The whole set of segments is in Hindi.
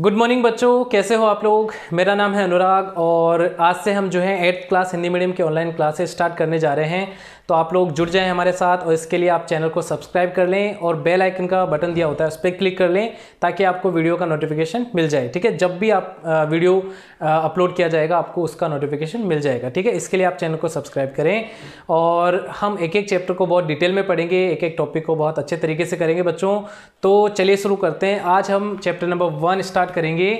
गुड मॉर्निंग बच्चों कैसे हो आप लोग मेरा नाम है अनुराग और आज से हम जो है एट्थ क्लास हिंदी मीडियम के ऑनलाइन क्लासेस स्टार्ट करने जा रहे हैं तो आप लोग जुड़ जाएं हमारे साथ और इसके लिए आप चैनल को सब्सक्राइब कर लें और बेल आइकन का बटन दिया होता है उस पर क्लिक कर लें ताकि आपको वीडियो का नोटिफिकेशन मिल जाए ठीक है जब भी आप वीडियो अपलोड किया जाएगा आपको उसका नोटिफिकेशन मिल जाएगा ठीक है इसके लिए आप चैनल को सब्सक्राइब करें और हम एक एक चैप्टर को बहुत डिटेल में पढ़ेंगे एक एक टॉपिक को बहुत अच्छे तरीके से करेंगे बच्चों तो चलिए शुरू करते हैं आज हम चैप्टर नंबर वन स्टार्ट करेंगे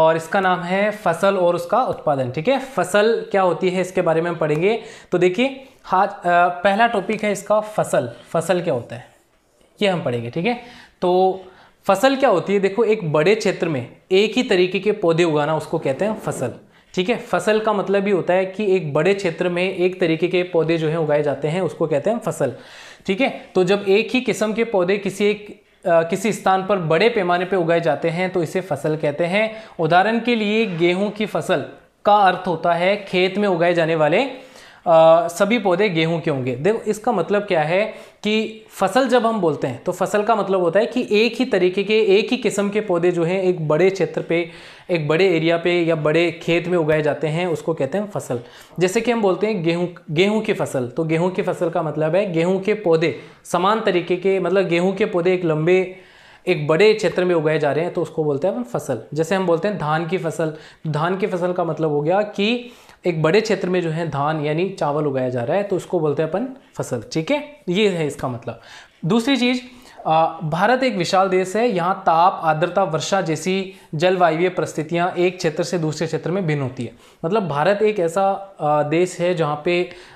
और इसका नाम है फसल और उसका उत्पादन ठीक है फसल क्या होती है इसके बारे में हम पढ़ेंगे तो देखिए हाथ पहला टॉपिक है इसका फसल फसल क्या होता है ये हम पढ़ेंगे ठीक है तो फसल क्या होती है देखो एक बड़े क्षेत्र में एक ही तरीके के पौधे उगाना उसको कहते हैं फसल ठीक है फसल का मतलब ये होता है कि एक बड़े क्षेत्र में एक तरीके के पौधे जो हैं उगाए जाते हैं उसको कहते हैं फसल ठीक है तो जब एक ही किस्म के पौधे किसी एक आ, किसी स्थान पर बड़े पैमाने पर उगाए जाते हैं तो इसे फसल कहते हैं उदाहरण के लिए गेहूँ की फसल का अर्थ होता है खेत में उगाए जाने वाले आ, सभी पौधे गेहूं के होंगे देखो इसका मतलब क्या है कि फसल जब हम बोलते हैं तो फसल का मतलब होता है कि एक ही तरीके के एक ही किस्म के पौधे जो हैं एक बड़े क्षेत्र पे एक बड़े एरिया पे या बड़े खेत में उगाए जाते हैं उसको कहते हैं फसल जैसे कि हम बोलते हैं गेहूं गेहूं की फसल तो गेहूं की फसल का मतलब है गेहूं के पौधे समान तरीके के मतलब गेहूँ के पौधे एक लंबे एक बड़े क्षेत्र में उगाए जा रहे हैं तो उसको बोलते हैं फसल जैसे हम बोलते हैं धान की फसल धान की फसल का मतलब हो गया कि एक बड़े क्षेत्र में जो है धान यानी चावल उगाया जा रहा है तो उसको बोलते हैं अपन फसल ठीक है ये है इसका मतलब दूसरी चीज़ भारत एक विशाल देश है यहाँ ताप आर्द्रता वर्षा जैसी जलवायु परिस्थितियाँ एक क्षेत्र से दूसरे क्षेत्र में भिन्न होती है मतलब भारत एक ऐसा देश है जहाँ पे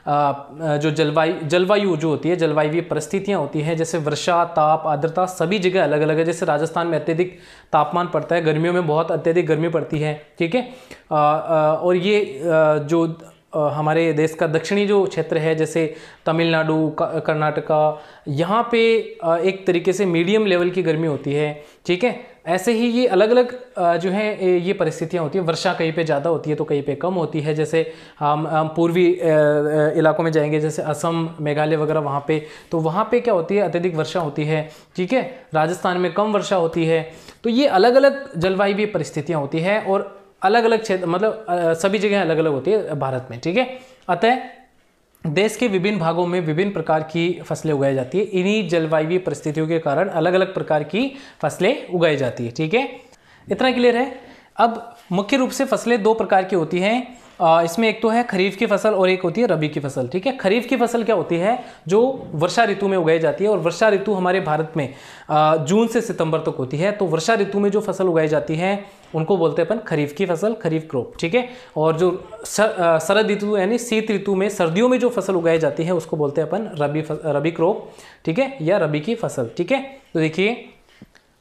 जो जलवायु जलवायु जो होती है जलवायु परिस्थितियाँ होती हैं जैसे वर्षा ताप आर्द्रता सभी जगह अलग अलग है जैसे राजस्थान में अत्यधिक तापमान पड़ता है गर्मियों में बहुत अत्यधिक गर्मी पड़ती है ठीक है और ये जो हमारे देश का दक्षिणी जो क्षेत्र है जैसे तमिलनाडु कर्नाटका यहाँ पे एक तरीके से मीडियम लेवल की गर्मी होती है ठीक है ऐसे ही ये अलग अलग जो है ये परिस्थितियाँ होती हैं वर्षा कहीं पे ज़्यादा होती है तो कहीं पे कम होती है जैसे हम हम पूर्वी इलाकों में जाएंगे जैसे असम मेघालय वगैरह वहाँ पे तो वहाँ पे क्या होती है अत्यधिक वर्षा होती है ठीक है राजस्थान में कम वर्षा होती है तो ये अलग अलग जलवायु परिस्थितियाँ होती हैं और अलग अलग क्षेत्र मतलब सभी जगह अलग अलग होती है भारत में ठीक है अतः देश के विभिन्न भागों में विभिन्न प्रकार की फसलें उगाई जाती है इन्हीं जलवायु परिस्थितियों के कारण अलग अलग प्रकार की फसलें उगाई जाती है ठीक है इतना क्लियर है अब मुख्य रूप से फसलें दो प्रकार की होती हैं इसमें एक तो है खरीफ की फसल और एक होती है रबी की फसल ठीक है खरीफ की फसल क्या होती है जो वर्षा ऋतु में उगाई जाती है और वर्षा ऋतु हमारे भारत में जून से सितंबर तक होती है तो वर्षा ऋतु में जो फसल उगाई जाती है उनको बोलते हैं अपन खरीफ की फसल खरीफ क्रॉप ठीक है और जो शरद ऋतु यानी शीत ऋतु में सर्दियों में जो फसल उगाई जाती है उसको बोलते हैं अपन रबी रबी क्रॉप ठीक है या रबी की फसल ठीक है तो देखिए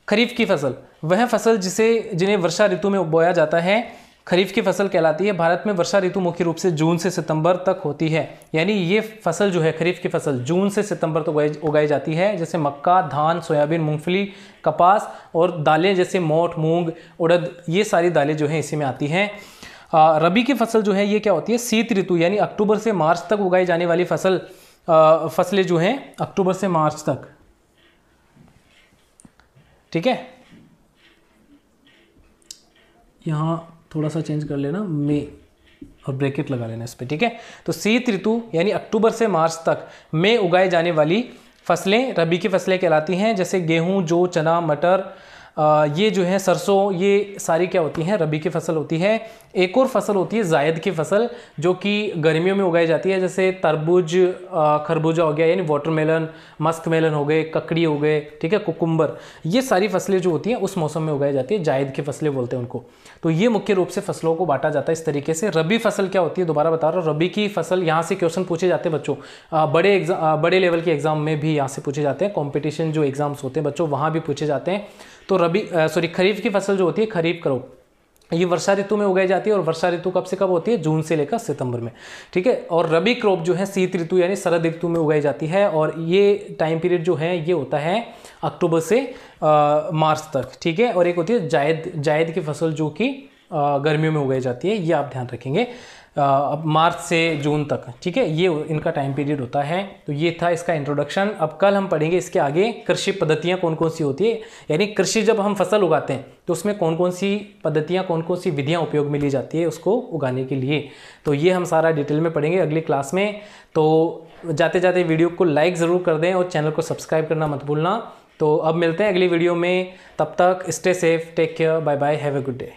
खरीफ की फसल वह फसल जिसे जिन्हें वर्षा ऋतु में बोया जाता है खरीफ की फसल कहलाती है भारत में वर्षा ऋतु मुख्य रूप से जून से सितंबर तक होती है यानी ये फसल जो है खरीफ की फसल जून से सितंबर तक तो उगाई जाती है जैसे मक्का धान सोयाबीन मूंगफली कपास और दालें जैसे मोठ मूंग उड़द ये सारी दालें जो हैं इसी में आती हैं रबी की फसल जो है ये क्या होती है शीत ऋतु यानी अक्टूबर से मार्च तक उगाई जाने वाली फसल फसलें जो हैं अक्टूबर से मार्च तक ठीक है यहाँ थोड़ा सा चेंज कर लेना मे और ब्रैकेट लगा लेना इस पर ठीक है तो शीत ऋतु यानी अक्टूबर से मार्च तक में उगाए जाने वाली फसलें रबी की फसलें कहलाती हैं जैसे गेहूँ जो चना मटर ये जो है सरसों ये सारी क्या होती हैं रबी की फसल होती है एक और फसल होती है जायद की फसल जो कि गर्मियों में उगाई जाती है जैसे तरबूज खरबूजा हो गया यानी वाटरमेलन मस्क मेलन हो गए ककड़ी हो गए ठीक है कुकुम्बर ये सारी फसलें जो होती हैं उस मौसम में उगाई जाती है जायद की फसलें बोलते हैं उनको तो ये मुख्य रूप से फसलों को बांटा जाता है इस तरीके से रबी फसल क्या होती है दोबारा बता रहा हूँ रबी की फसल यहाँ से क्वेश्चन पूछे जाते हैं बच्चों बड़े एग्जाम बड़े लेवल के एग्जाम में भी यहाँ से पूछे जाते हैं कॉम्पिटिशन जो एग्जाम्स होते हैं बच्चों वहाँ भी पूछे जाते हैं तो रबी सॉरी खरीफ की फसल जो होती है खरीफ करो ये वर्षा ऋतु में उगाई जाती है और वर्षा ऋतु कब से कब होती है जून से लेकर सितंबर में ठीक है और रबी क्रॉप जो है शीत ऋतु यानी शरद ऋतु में उगाई जाती है और ये टाइम पीरियड जो है ये होता है अक्टूबर से आ, मार्च तक ठीक है और एक होती है जायद जायद की फसल जो कि गर्मियों में उगाई जाती है ये आप ध्यान रखेंगे अब मार्च से जून तक ठीक है ये इनका टाइम पीरियड होता है तो ये था इसका इंट्रोडक्शन अब कल हम पढ़ेंगे इसके आगे कृषि पद्धतियाँ कौन कौन सी होती है यानी कृषि जब हम फसल उगाते हैं तो उसमें कौन कौन सी पद्धतियाँ कौन कौन सी विधियाँ उपयोग में ली जाती है उसको उगाने के लिए तो ये हम सारा डिटेल में पढ़ेंगे अगली क्लास में तो जाते जाते वीडियो को लाइक ज़रूर कर दें और चैनल को सब्सक्राइब करना मत भूलना तो अब मिलते हैं अगली वीडियो में तब तक stay safe take care bye bye have a good day